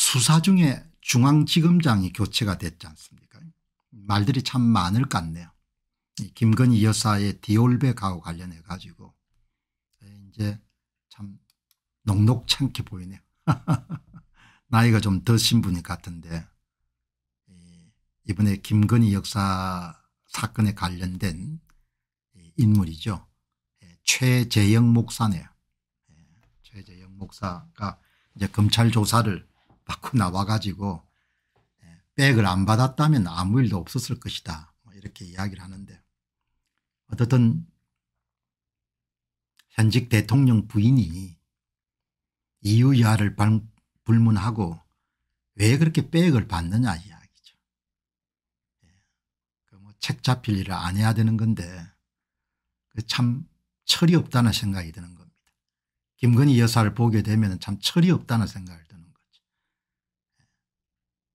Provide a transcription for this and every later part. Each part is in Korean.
수사 중에 중앙지검장이 교체가 됐지 않습니까 말들이 참 많을 것 같네요. 김건희 여사의 디올백하고 관련해 가지고 예, 이제 참 녹록찮게 보이네요. 나이가 좀 드신 분 같은데 이번에 김건희 역사 사건에 관련된 인물이죠. 예, 최재영 목사네요. 예, 최재영 목사가 이제 검찰 조사를 밖으 나와가지고 예, 백을 안 받았다면 아무 일도 없었을 것이다. 뭐 이렇게 이야기를 하는데 어떻든 현직 대통령 부인이 이유 여하를 불문하고 왜 그렇게 백을 받느냐 이야기죠. 예, 그 뭐 책 잡힐 일을 안 해야 되는 건데 그 참 철이 없다는 생각이 드는 겁니다. 김건희 여사를 보게 되면 참 철이 없다는 생각을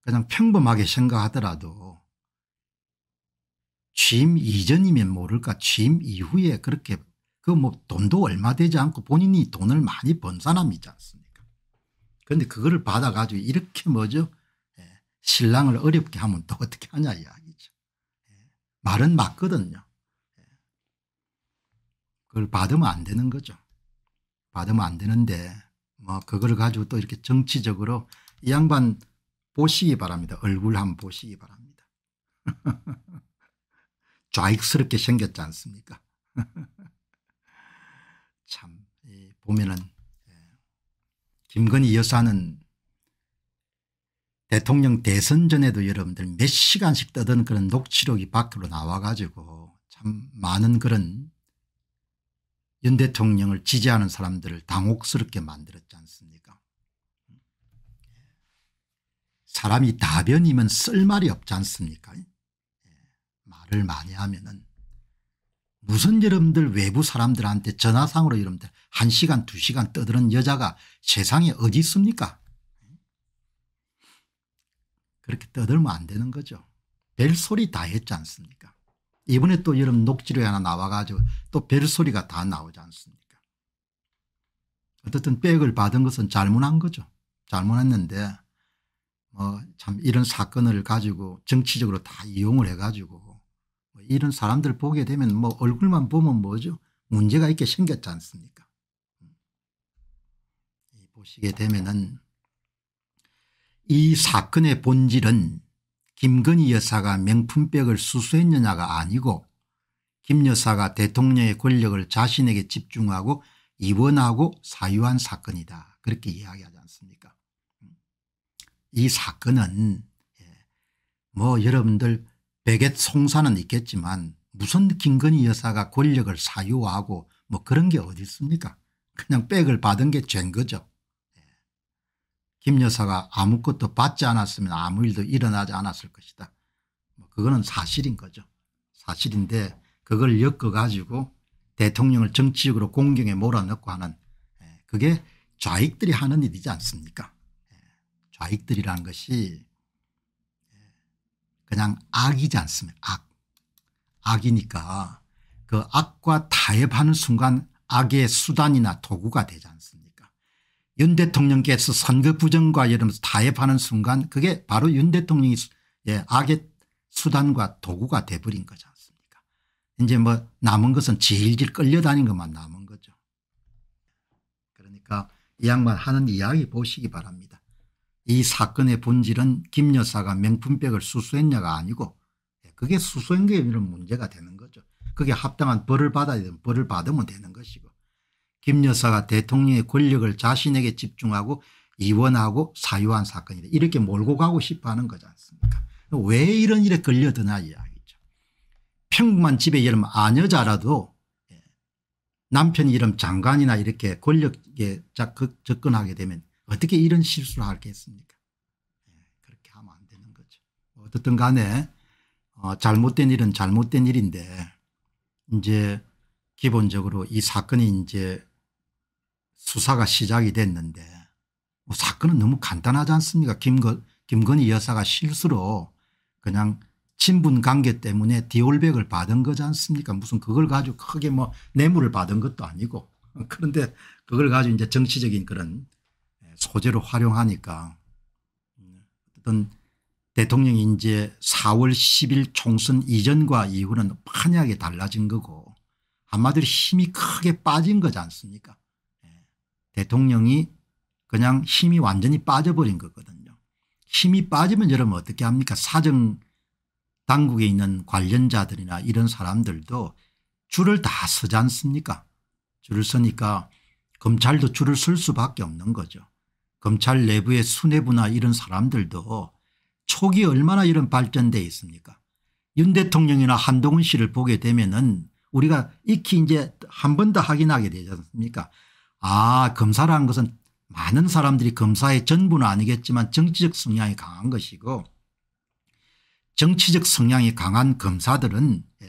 그냥 평범하게 생각하더라도 취임 이전이면 모를까 취임 이후에 그렇게 그 뭐 돈도 얼마 되지 않고 본인이 돈을 많이 번 사람이지 않습니까 그런데 그거를 받아가지고 이렇게 뭐죠 예. 신랑을 어렵게 하면 또 어떻게 하냐 이야기죠 예. 말은 맞거든요 예. 그걸 받으면 안 되는 거죠 받으면 안 되는데 뭐 그걸 가지고 또 이렇게 정치적으로 이 양반 보시기 바랍니다. 얼굴 한번 보시기 바랍니다. 좌익스럽게 생겼지 않습니까? 참 보면은 예. 김건희 여사는 대통령 대선 전에도 여러분들 몇 시간씩 떠드 그런 녹취록이 밖으로 나와가지고 참 많은 그런 윤 대통령을 지지하는 사람들을 당혹스럽게 만들었지 않습니까? 사람이 다변이면 쓸말이 없지 않습니까 예. 말을 많이 하면 은 무슨 여러분들 외부 사람들한테 전화상으로 여러분들 1시간 2시간 떠드는 여자가 세상에 어디 있습니까 예. 그렇게 떠들면 안 되는 거죠 별소리 다 했지 않습니까 이번에 또 여러분 녹지로 하나 나와가지고 또 별소리가 다 나오지 않습니까 어쨌든 백을 받은 것은 잘못한 거죠 잘못했는데 뭐참 이런 사건을 가지고 정치적으로 다 이용을 해가지고 뭐 이런 사람들 보게 되면 뭐 얼굴만 보면 뭐죠 문제가 있게 생겼지 않습니까 음. 보시게 되면은 이 사건의 본질은 김건희 여사가 명품백을 수수했느냐가 아니고 김 여사가 대통령의 권력을 자신에게 집중하고 입원하고 사유한 사건이다. 그렇게 이야기하지 않습니까 이 사건은 예, 뭐 여러분들 베겟 송사는 있겠지만 무슨 김건희 여사가 권력을 사유하고 화뭐 그런 게 어디 있습니까 그냥 백을 받은 게 죄인 거죠. 예. 김 여사가 아무것도 받지 않았으면 아무 일도 일어나지 않았을 것이다. 뭐 그거는 사실인 거죠. 사실인데 그걸 엮어가지고 대통령을 정치적으로 공경에 몰아넣고 하는 예, 그게 좌익들이 하는 일이지 않습니까 좌익들이라는 것이 예, 그냥 악이지 않습니까 악. 악이니까 그 악과 타협하는 순간 악의 수단이나 도구가 되지 않습니까 윤 대통령께서 선거 부정과 이러면서 타협하는 순간 그게 바로 윤 대통령이 예, 악의 수단과 도구가 돼버린 거지 않습니까 이제 뭐 남은 것은 질질 끌려다닌 것만 남은 거죠 그러니까 이 양반 하는 이야기 보시기 바랍니다 이 사건의 본질은 김 여사가 명품백을 수수했냐가 아니고 그게 수수한 게 이런 문제가 되는 거죠. 그게 합당한 벌을 받아야 되면 벌을 받으면 되는 것이고 김 여사가 대통령의 권력을 자신에게 집중하고 이원하고 사유한 사건이다. 이렇게 몰고 가고 싶어하는 거지 않습니까 왜 이런 일에 걸려드나 이야기죠. 평범한 집에 이름 아녀자라도 남편 이름 장관이나 이렇게 권력에 그 접근하게 되면 어떻게 이런 실수를 하겠습니까? 예, 그렇게 하면 안 되는 거죠. 어떻든 간에 어, 잘못된 일은 잘못된 일인데 이제 기본적으로 이 사건이 이제 수사가 시작이 됐는데 뭐 사건은 너무 간단하지 않습니까? 김건, 김건희 여사가 실수로 그냥 친분 관계 때문에 디올백을 받은 거지 않습니까? 무슨 그걸 가지고 크게 뭐 뇌물을 받은 것도 아니고 그런데 그걸 가지고 이제 정치적인 그런 소재로 활용하니까 어떤 대통령이 이제 4월 10일 총선 이전과 이후는 판이하게 달라진 거고 한마디로 힘이 크게 빠진 거지 않습니까 예. 대통령이 그냥 힘이 완전히 빠져버린 거거든요. 힘이 빠지면 여러분 어떻게 합니까 사정 당국에 있는 관련자들이나 이런 사람들도 줄을 다 서지 않습니까 줄을 서니까 검찰도 줄을 설 수밖에 없는 거죠. 검찰 내부의 수뇌부나 이런 사람들도 촉이 얼마나 이런 발전돼 있습니까 윤 대통령이나 한동훈 씨를 보게 되면 은 우리가 익히 이제 한 번 더 확인하게 되지 않습니까 아 검사라는 것은 많은 사람들이 검사의 전부는 아니겠지만 정치적 성향이 강한 것이고 정치적 성향이 강한 검사들은 예,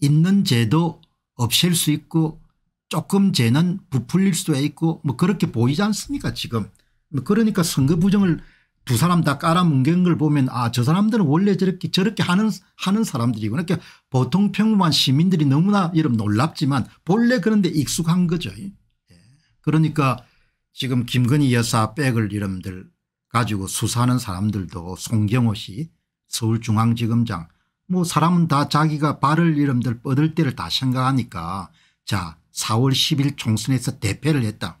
있는 죄도 없앨 수 있고 조금 죄는 부풀릴 수도 있고 뭐 그렇게 보이지 않습니까 지금 그러니까 선거 부정을 두 사람 다 깔아뭉갠 걸 보면 아 저 사람들은 원래 저렇게 저렇게 하는 하는 사람들이구나. 그러니까 보통 평범한 시민들이 너무나 이름 놀랍지만 본래 그런데 익숙한 거죠. 예. 그러니까 지금 김건희 여사 백을 이름들 가지고 수사하는 사람들도 송경호 씨 서울중앙지검장 뭐 사람은 다 자기가 발을 이름들 뻗을 때를 다 생각하니까 자 4월 10일 총선에서 대패를 했다.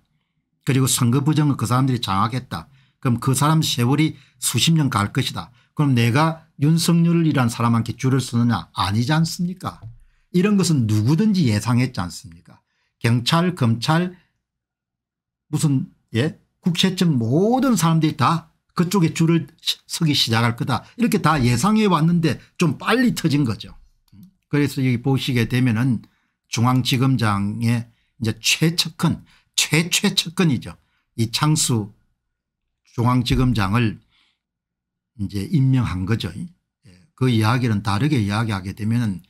그리고 선거 부정을 그 사람들이 장악했다. 그럼 그 사람 세월이 수십 년 갈 것이다. 그럼 내가 윤석열이란 사람한테 줄을 서느냐 아니지 않습니까 이런 것은 누구든지 예상했지 않습니까 경찰 검찰 무슨 예 국세청 모든 사람들이 다 그쪽에 줄을 서기 시작할 거다 이렇게 다 예상해 왔는데 좀 빨리 터진 거죠. 그래서 여기 보시게 되면은 중앙지검장의 이제 최측근 최최 측근이죠. 이창수 중앙지검장을 이제 임명한 거죠. 예, 그 이야기는 다르게 이야기하게 되면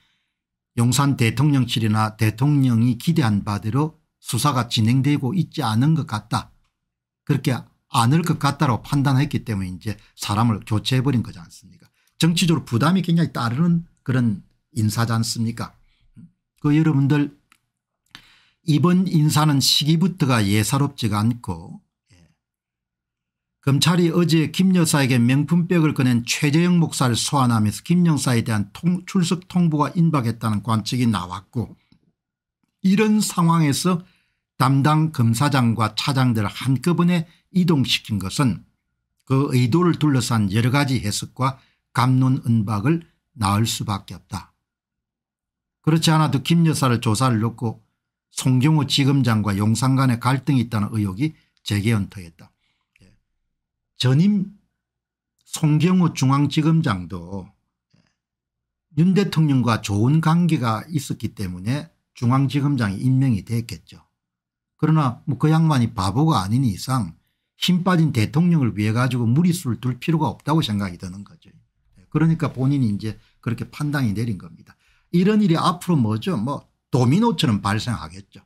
용산 대통령실이나 대통령이 기대한 바대로 수사가 진행되고 있지 않은 것 같다. 그렇게 않을 것 같다고 판단했기 때문에 이제 사람을 교체해버린 거지 않습니까 정치적으로 부담이 굉장히 따르는 그런 인사지 않습니까 그 여러분들 이번 인사는 시기부터가 예사롭지가 않고 예. 검찰이 어제 김 여사에게 명품백을 꺼낸 최재형 목사를 소환하면서 김 여사에 대한 통, 출석 통보가 임박했다는 관측이 나왔고 이런 상황에서 담당 검사장과 차장들을 한꺼번에 이동시킨 것은 그 의도를 둘러싼 여러 가지 해석과 감론은박을 낳을 수밖에 없다. 그렇지 않아도 김 여사를 조사를 놓고 송경호 지검장과 용산 간의 갈등이 있다는 의혹이 재개연터했다. 예. 전임 송경호 중앙지검장도 예, 윤 대통령과 좋은 관계가 있었기 때문에 중앙지검장이 임명이 됐겠죠. 그러나 뭐그 양반이 바보가 아닌 이상 힘 빠진 대통령을 위해 가지고 무리수를 둘 필요가 없다고 생각이 드는 거죠. 예, 그러니까 본인이 이제 그렇게 판단이 내린 겁니다. 이런 일이 앞으로 뭐죠 뭐 도미노처럼 발생하겠죠.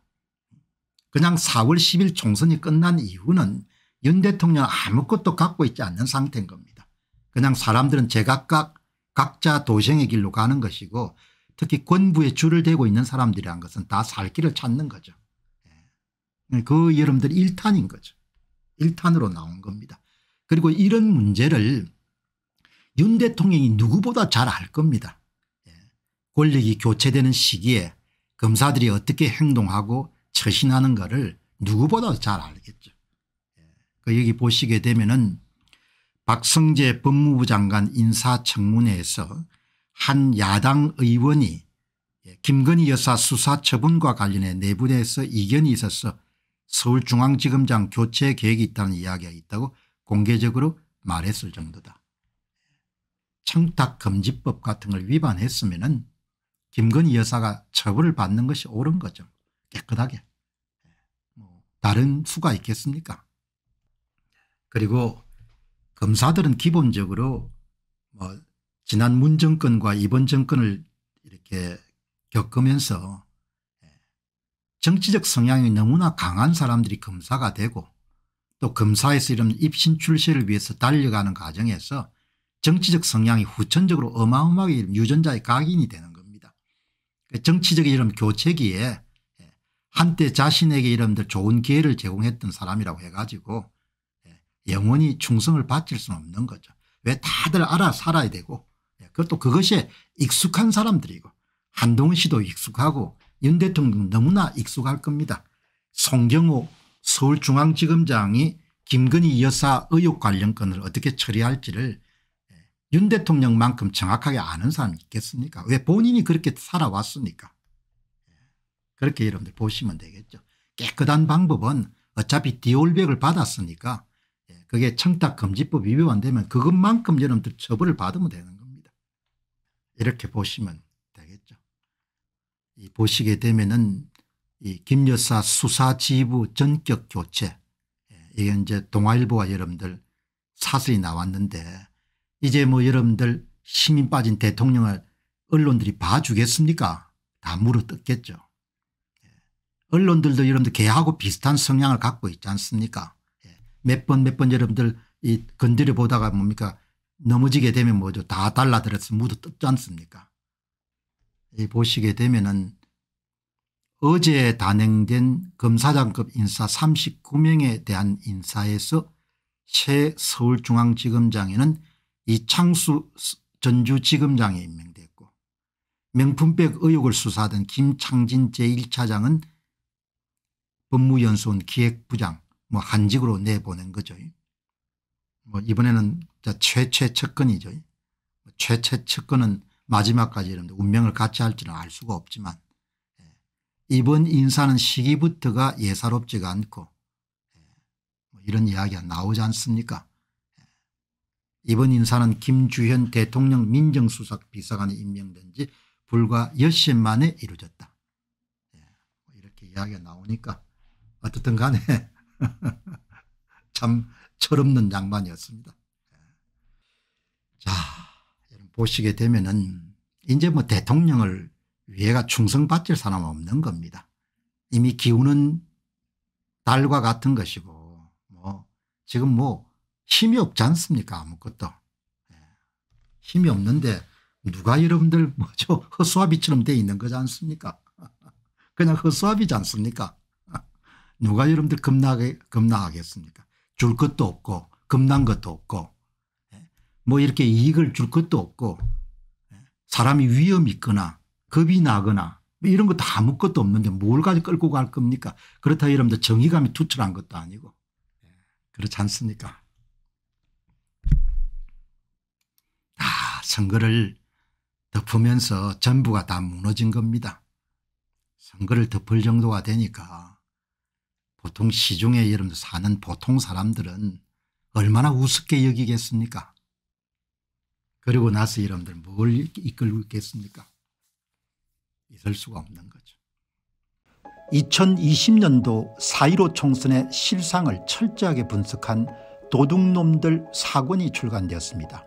그냥 4월 10일 총선이 끝난 이후는 윤 대통령 아무것도 갖고 있지 않는 상태인 겁니다. 그냥 사람들은 제각각 각자 도생의 길로 가는 것이고 특히 권부의 줄을 대고 있는 사람들이란 것은 다 살 길을 찾는 거죠. 예. 그 여러분들 1탄인 거죠. 1탄으로 나온 겁니다. 그리고 이런 문제를 윤 대통령이 누구보다 잘 알 겁니다. 예. 권력이 교체되는 시기에 검사들이 어떻게 행동하고 처신하는가를 누구보다 잘 알겠죠. 그 여기 보시게 되면은 박성재 법무부 장관 인사청문회에서 한 야당 의원이 김건희 여사 수사 처분과 관련해 내부에서 이견이 있어서 서울중앙지검장 교체 계획이 있다는 이야기가 있다고 공개적으로 말했을 정도다. 청탁금지법 같은 걸 위반했으면 김건희 여사가 처벌을 받는 것이 옳은 거죠. 깨끗하게. 뭐, 다른 수가 있겠습니까? 그리고 검사들은 기본적으로 뭐 지난 문 정권과 이번 정권을 이렇게 겪으면서 예, 정치적 성향이 너무나 강한 사람들이 검사가 되고 또 검사에서 이런 입신 출세를 위해서 달려가는 과정에서 정치적 성향이 후천적으로 어마어마하게 유전자의 각인이 되는 정치적인 이름 교체기에 한때 자신에게 이름들 좋은 기회를 제공했던 사람이라고 해가지고 예, 영원히 충성을 바칠 수는 없는 거죠. 왜 다들 알아 살아야 되고 예, 그것도 그것에 익숙한 사람들이고 한동훈 씨도 익숙하고 윤 대통령 도 너무나 익숙할 겁니다. 송경호 서울중앙지검장이 김건희 여사 의혹 관련 건을 어떻게 처리할지를 윤 대통령만큼 정확하게 아는 사람이 있겠습니까 왜 본인이 그렇게 살아왔으니까 예, 그렇게 여러분들 보시면 되겠죠 깨끗한 방법은 어차피 디올백을 받았으니까 예, 그게 청탁금지법 위반되면 그것만큼 여러분들 처벌을 받으면 되는 겁니다 이렇게 보시면 되겠죠 이 보시게 되면은 이 김여사 수사지부 전격교체 예, 이게 이제 동아일보와 여러분들 사설이 나왔는데 이제 뭐 여러분들 힘이 빠진 대통령을 언론들이 봐주겠습니까? 다 물어뜯겠죠. 예. 언론들도 여러분들 개하고 비슷한 성향을 갖고 있지 않습니까? 예. 몇번 몇 번 여러분들 이 건드려 보다가 뭡니까 넘어지게 되면 뭐죠 다 달라들어서 묻어 뜯지 않습니까? 이 보시게 되면은 어제 단행된 검사장급 인사 39명에 대한 인사에서 최 서울중앙지검장에는 이창수 전주지검장에 임명됐고 명품백 의혹을 수사하던 김창진 제1차장은 법무연수원 기획부장 뭐 한직으로 내보낸 거죠. 뭐 이번에는 최최 측근이죠. 뭐 최최 측근은 마지막까지 이런데 운명을 같이 할지는 알 수가 없지만 예, 이번 인사는 시기부터가 예사롭지가 않고 예, 뭐 이런 이야기가 나오지 않습니까 이번 인사는 김주현 대통령 민정수석 비서관이 임명된 지 불과 10시 만에 이루어졌다. 예, 뭐 이렇게 이야기가 나오니까 어떻든 간에 참 철없는 양반이었습니다. 예. 자 보시게 되면 은 이제 뭐 대통령을 위해가 충성 받칠 사람은 없는 겁니다. 이미 기운은 달과 같은 것이고 뭐 지금 뭐 힘이 없지 않습니까 아무것도. 예. 힘이 없는데 누가 여러분들 뭐죠 허수아비처럼 돼 있는 거지 않습니까 그냥 허수아비지 않습니까 누가 여러분들 겁나게, 겁나하겠습니까 줄 것도 없고 겁난 것도 없고 예. 뭐 이렇게 이익을 줄 것도 없고 예. 사람이 위험이 있거나 겁이 나거나 뭐 이런 거다 아무것도 없는데 뭘 가지고 끌고 갈 겁니까 그렇다 여러분들 정의감이 투철한 것도 아니고 그렇지 않습니까 선거를 덮으면서 전부가 다 무너진 겁니다. 선거를 덮을 정도가 되니까 보통 시중에 여러분 사는 보통 사람들은 얼마나 우습게 여기겠습니까? 그리고 나서 여러분들 뭘 이끌고 있겠습니까? 있을 수가 없는 거죠. 2020년도 4.15 총선의 실상을 철저하게 분석한 도둑놈들 사건이 출간되었습니다.